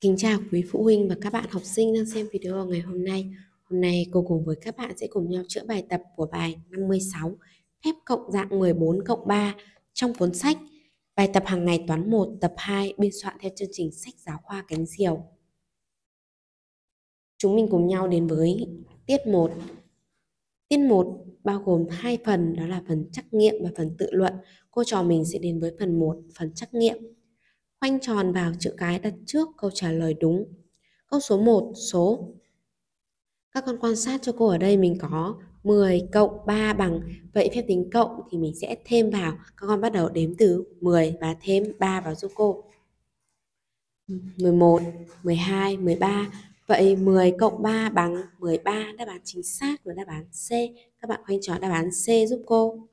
Kính chào quý phụ huynh và các bạn học sinh đang xem video ngày hôm nay. Hôm nay cô cùng với các bạn sẽ cùng nhau chữa bài tập của bài 56 phép cộng dạng 14 cộng 3 trong cuốn sách Bài tập hàng ngày toán 1 tập 2 biên soạn theo chương trình sách giáo khoa cánh diều. Chúng mình cùng nhau đến với tiết 1. Tiết 1 bao gồm hai phần đó là phần trắc nghiệm và phần tự luận. Cô trò mình sẽ đến với phần 1, phần trắc nghiệm khoanh tròn vào chữ cái đặt trước câu trả lời đúng. Câu số 1, số. Các con quan sát cho cô ở đây mình có 10 cộng 3 bằng vậy phép tính cộng thì mình sẽ thêm vào. Các con bắt đầu đếm từ 10 và thêm 3 vào giúp cô. 11, 12, 13. Vậy 10 cộng 3 bằng 13, đáp án chính xác là đáp án C. Các bạn khoanh tròn đáp án C giúp cô.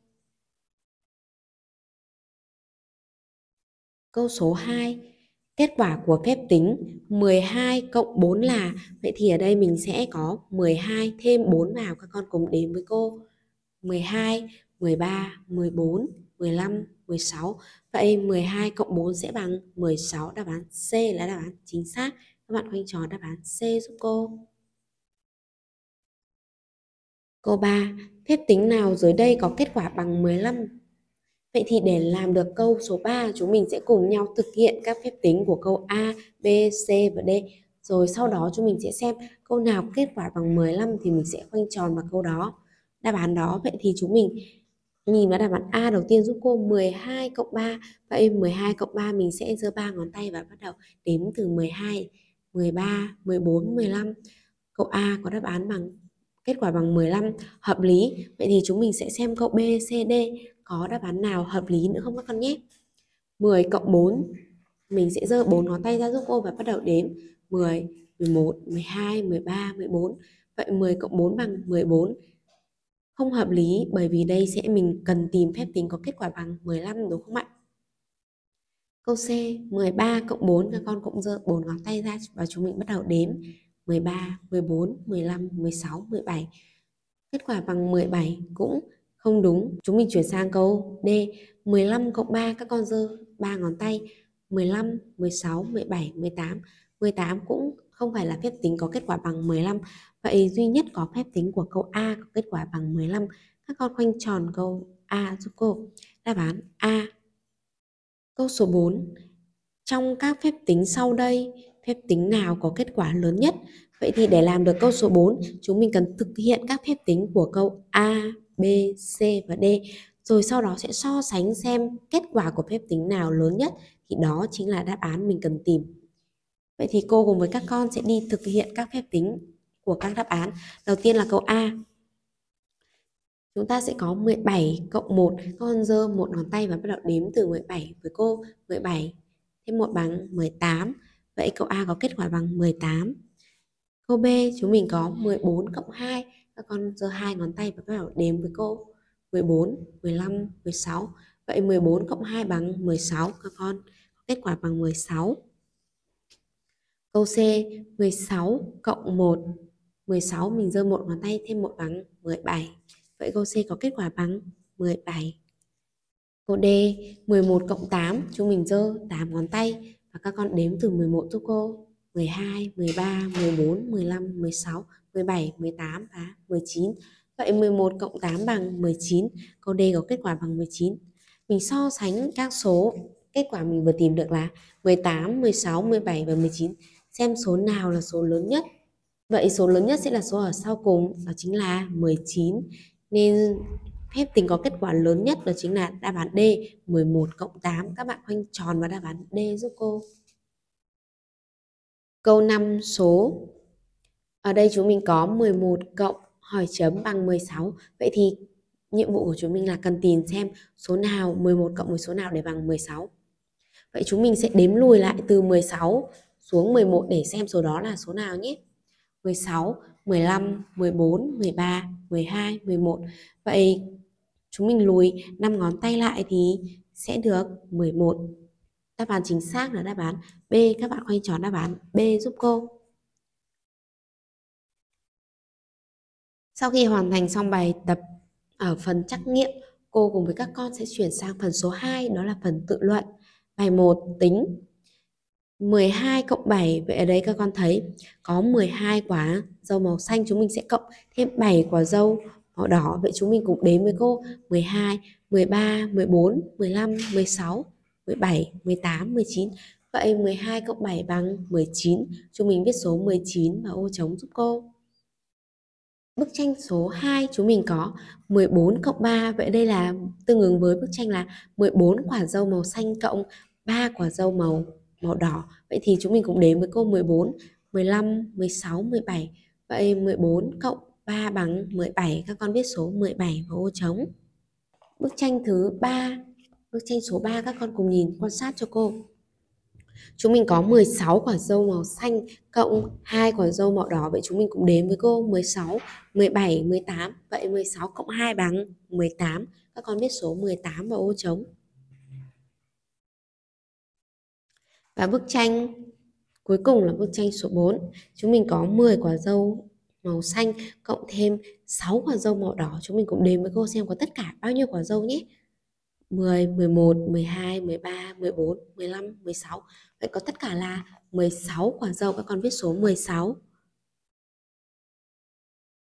Câu số 2, kết quả của phép tính 12 cộng 4 là vậy thì ở đây mình sẽ có 12 thêm 4 vào các con cùng đếm với cô. 12, 13, 14, 15, 16. Vậy 12 cộng 4 sẽ bằng 16, đáp án C là đáp án chính xác. Các bạn khoanh tròn đáp án C giúp cô. Câu 3, phép tính nào dưới đây có kết quả bằng 15 Vậy thì để làm được câu số 3, chúng mình sẽ cùng nhau thực hiện các phép tính của câu A, B, C và D. Rồi sau đó chúng mình sẽ xem câu nào kết quả bằng 15 thì mình sẽ khoanh tròn vào câu đó. Đáp án đó, vậy thì chúng mình nhìn vào đáp án A đầu tiên giúp cô 12 cộng 3. Vậy 12 cộng 3 mình sẽ giơ ba ngón tay và bắt đầu đếm từ 12, 13, 14, 15. Câu A có đáp án bằng kết quả bằng 15 hợp lý. Vậy thì chúng mình sẽ xem câu B, C, D có đáp án nào hợp lý nữa không các con nhé 10 cộng 4 mình sẽ giơ 4 ngón tay ra giúp cô và bắt đầu đếm 10, 11, 12, 13, 14 vậy 10 cộng 4 bằng 14 không hợp lý bởi vì đây sẽ mình cần tìm phép tính có kết quả bằng 15 đúng không ạ Câu C 13 cộng 4 các con cũng giơ 4 ngón tay ra và chúng mình bắt đầu đếm 13, 14, 15, 16, 17. Kết quả bằng 17 cũng không đúng, chúng mình chuyển sang câu D. 15 cộng 3 các con dơ ba ngón tay. 15, 16, 17, 18. 18 cũng không phải là phép tính có kết quả bằng 15. Vậy duy nhất có phép tính của câu A có kết quả bằng 15. Các con khoanh tròn câu A giúp cô. Đáp án A. Câu số 4. Trong các phép tính sau đây, phép tính nào có kết quả lớn nhất? Vậy thì để làm được câu số 4, chúng mình cần thực hiện các phép tính của câu A B, C và D rồi sau đó sẽ so sánh xem kết quả của phép tính nào lớn nhất thì đó chính là đáp án mình cần tìm. Vậy thì cô cùng với các con sẽ đi thực hiện các phép tính của các đáp án. Đầu tiên là câu A. Chúng ta sẽ có 17 cộng 1, con dơ một ngón tay và bắt đầu đếm từ 17 với cô 17 thêm 1 bằng 18. Vậy câu A có kết quả bằng 18. Câu B chúng mình có 14 cộng 2, các con giơ hai ngón tay và bắt đầu đếm với cô 14, 15, 16 vậy 14 cộng 2 bằng 16 các con kết quả bằng 16 câu C 16 cộng 1 16 mình giơ một ngón tay thêm một bằng 17 vậy câu C có kết quả bằng 17 câu D 11 cộng 8 chúng mình giơ 8 ngón tay và các con đếm từ 11 giúp cô 12, 13, 14, 15, 16 17, 18 và 19. Vậy 11 cộng 8 bằng 19. Câu D có kết quả bằng 19. Mình so sánh các số kết quả mình vừa tìm được là 18, 16, 17 và 19. Xem số nào là số lớn nhất. Vậy số lớn nhất sẽ là số ở sau cùng, đó chính là 19. Nên phép tính có kết quả lớn nhất đó chính là đáp án D, 11 cộng 8. Các bạn khoanh tròn vào đáp án D giúp cô. Câu 5 số ở đây chúng mình có 11 cộng hỏi chấm bằng 16. Vậy thì nhiệm vụ của chúng mình là cần tìm xem số nào 11 cộng một số nào để bằng 16. Vậy chúng mình sẽ đếm lùi lại từ 16 xuống 11 để xem số đó là số nào nhé. 16, 15, 14, 13, 12, 11. Vậy chúng mình lùi 5 ngón tay lại thì sẽ được 11. Đáp án chính xác là đáp án B. Các bạn khoanh tròn đáp án B giúp cô. Sau khi hoàn thành xong bài tập ở phần trắc nghiệm, cô cùng với các con sẽ chuyển sang phần số 2, đó là phần tự luận. Bài 1 tính 12 cộng 7, vậy ở đây các con thấy có 12 quả dâu màu xanh, chúng mình sẽ cộng thêm 7 quả dâu màu đỏ. Vậy chúng mình cùng đếm với cô 12, 13, 14, 15, 16, 17, 18, 19. Vậy 12 cộng 7 bằng 19. Chúng mình viết số 19 vào ô trống giúp cô bức tranh số 2 chúng mình có 14 cộng 3 vậy đây là tương ứng với bức tranh là 14 quả dâu màu xanh cộng 3 quả dâu màu màu đỏ. Vậy thì chúng mình cũng đến với câu 14, 15, 16, 17. Vậy 14 cộng 3 bằng 17, các con viết số 17 vào ô trống. Bức tranh thứ 3, bức tranh số 3 các con cùng nhìn quan sát cho cô. Chúng mình có 16 quả dâu màu xanh cộng hai quả dâu màu đỏ. Vậy chúng mình cũng đếm với cô 16, 17, 18. Vậy 16 cộng 2 bằng 18. Các con viết số 18 vào ô trống. Và bức tranh cuối cùng là bức tranh số 4. Chúng mình có 10 quả dâu màu xanh cộng thêm 6 quả dâu màu đỏ. Chúng mình cũng đếm với cô xem có tất cả bao nhiêu quả dâu nhé. 10, 11, 12, 13, 14, 15, 16. Vậy có tất cả là 16 quả dâu các con viết số 16.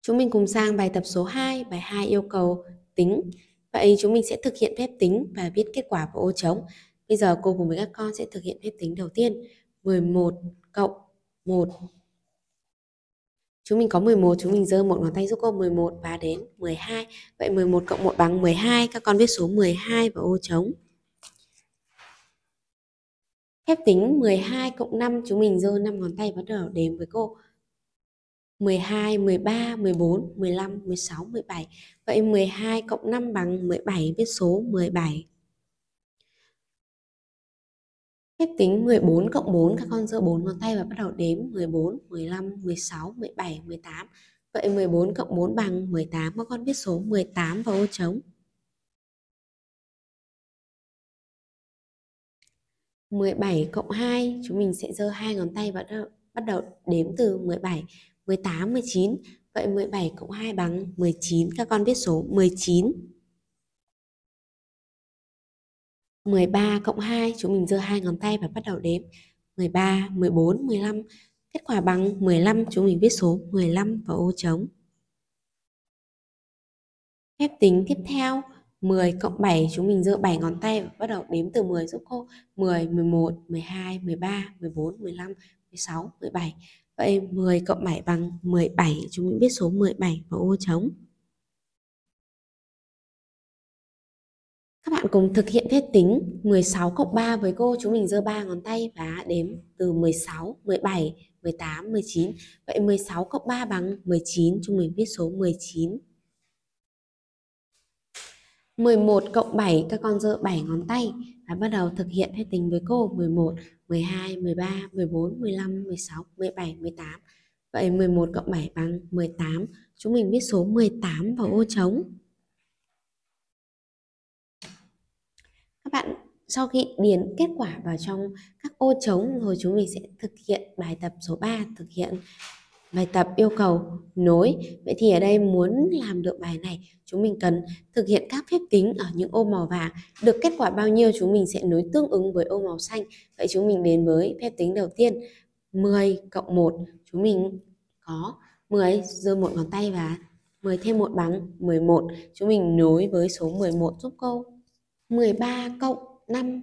Chúng mình cùng sang bài tập số 2, bài 2 yêu cầu tính. Vậy chúng mình sẽ thực hiện phép tính và viết kết quả vào ô trống. Bây giờ cô cùng với các con sẽ thực hiện phép tính đầu tiên. 11 cộng 1 Chúng mình có 11, chúng mình dơ một ngón tay giúp cô 11 và đến 12. Vậy 11 cộng 1 bằng 12, các con viết số 12 vào ô trống. Phép tính 12 cộng 5, chúng mình dơ 5 ngón tay bắt đầu đếm với cô. 12, 13, 14, 15, 16, 17. Vậy 12 cộng 5 bằng 17, viết số 17. Phép tính 14 cộng 4, các con giơ 4 ngón tay và bắt đầu đếm 14, 15, 16, 17, 18. Vậy 14 cộng 4 bằng 18, các con viết số 18 vào ô trống. 17 cộng 2, chúng mình sẽ giơ hai ngón tay và bắt đầu đếm từ 17, 18, 19. Vậy 17 cộng 2 bằng 19, các con viết số 19. 13 cộng 2 chúng mình giơ hai ngón tay và bắt đầu đếm 13, 14, 15 kết quả bằng 15 chúng mình viết số 15 vào ô trống phép tính tiếp theo 10 cộng 7 chúng mình giơ 7 ngón tay và bắt đầu đếm từ 10 giúp cô 10, 11, 12, 13, 14, 15, 16, 17 Vậy 10 cộng 7 bằng 17 chúng mình viết số 17 vào ô trống Các bạn cùng thực hiện phép tính 16 cộng 3 với cô. Chúng mình giơ ba ngón tay và đếm từ 16, 17, 18, 19. Vậy 16 cộng 3 bằng 19. Chúng mình viết số 19. 11 cộng 7, các con giơ 7 ngón tay và bắt đầu thực hiện phép tính với cô. 11, 12, 13, 14, 15, 16, 17, 18. Vậy 11 cộng 7 bằng 18. Chúng mình viết số 18 vào ô trống. bạn sau khi điền kết quả vào trong các ô trống rồi chúng mình sẽ thực hiện bài tập số 3 thực hiện bài tập yêu cầu nối vậy thì ở đây muốn làm được bài này chúng mình cần thực hiện các phép tính ở những ô màu vàng được kết quả bao nhiêu chúng mình sẽ nối tương ứng với ô màu xanh vậy chúng mình đến với phép tính đầu tiên 10 cộng 1 chúng mình có 10 giơ một ngón tay và 10 thêm một bằng 11 chúng mình nối với số 11 giúp câu 13 cộng 5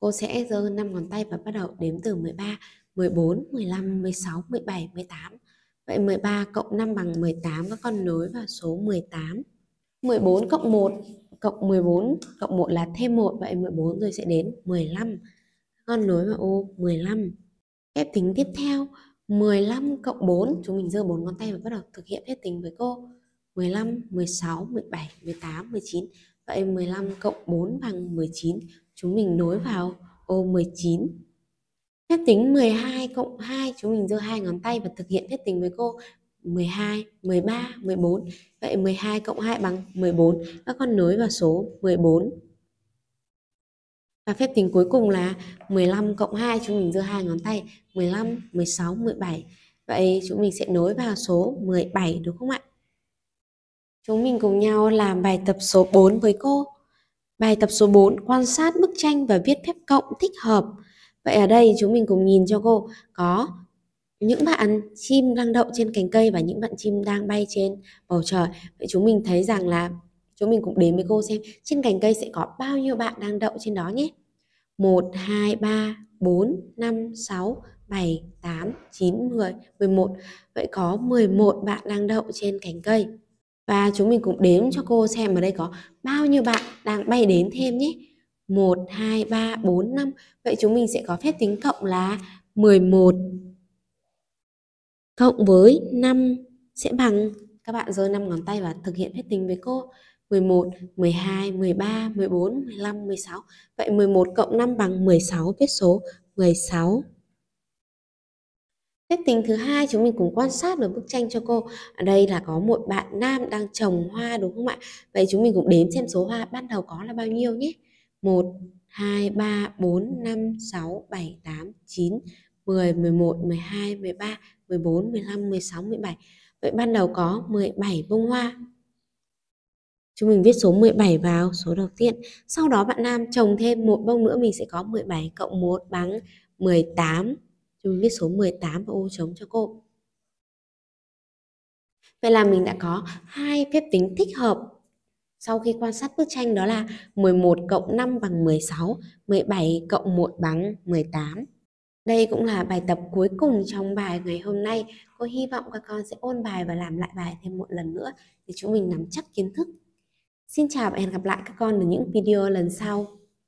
cô sẽ giơ 5 ngón tay và bắt đầu đếm từ 13 14 15 16 17 18 Vậy 13 cộng 5 bằng 18 các con nối vào số 18 14 cộng 1 cộng 14 cộng 1 là thêm 1 vậy 14 rồi sẽ đến 15 con nối vào ô 15 phép tính tiếp theo 15 cộng 4 chúng mình giơ bốn ngón tay và bắt đầu thực hiện phép tính với cô 15 16 17 18 19 Vậy 15 cộng 4 bằng 19, chúng mình nối vào ô 19. Phép tính 12 cộng 2, chúng mình giơ hai ngón tay và thực hiện phép tính với cô. 12, 13, 14. Vậy 12 cộng 2 bằng 14. Các con nối vào số 14. Và phép tính cuối cùng là 15 cộng 2, chúng mình giơ hai ngón tay. 15, 16, 17. Vậy chúng mình sẽ nối vào số 17 đúng không ạ? Chúng mình cùng nhau làm bài tập số 4 với cô. Bài tập số 4 quan sát bức tranh và viết phép cộng thích hợp. Vậy ở đây chúng mình cùng nhìn cho cô có những bạn chim đang đậu trên cành cây và những bạn chim đang bay trên bầu trời. Vậy chúng mình thấy rằng là chúng mình cũng đến với cô xem trên cành cây sẽ có bao nhiêu bạn đang đậu trên đó nhé. 1, 2, 3, 4, 5, 6, 7, 8, 9, 10, 11. Vậy có 11 bạn đang đậu trên cành cây và chúng mình cũng đếm cho cô xem ở đây có bao nhiêu bạn đang bay đến thêm nhé 1, 2, 3, 4, 5 Vậy chúng mình sẽ có phép tính cộng là 11 Cộng với 5 sẽ bằng Các bạn giơ 5 ngón tay và thực hiện phép tính với cô 11, 12, 13, 14, 15, 16 Vậy 11 cộng 5 bằng 16 viết số 16 phép tính thứ hai chúng mình cùng quan sát được bức tranh cho cô ở đây là có một bạn nam đang trồng hoa đúng không ạ vậy chúng mình cũng đếm xem số hoa ban đầu có là bao nhiêu nhé một hai ba bốn năm sáu bảy tám chín mười mười một mười hai mười ba mười bốn mười lăm mười sáu mười bảy Vậy ban đầu có 17 bông hoa. Chúng mình viết số 17 vào số đầu tiên. Sau đó bạn Nam trồng thêm một bông nữa mình sẽ có 17 cộng 1 bằng 18. Chúng mình viết số 18 và ô trống cho cô. Vậy là mình đã có hai phép tính thích hợp sau khi quan sát bức tranh đó là 11 cộng 5 bằng 16, 17 cộng 1 bằng 18. Đây cũng là bài tập cuối cùng trong bài ngày hôm nay. Cô hy vọng các con sẽ ôn bài và làm lại bài thêm một lần nữa để chúng mình nắm chắc kiến thức. Xin chào và hẹn gặp lại các con ở những video lần sau.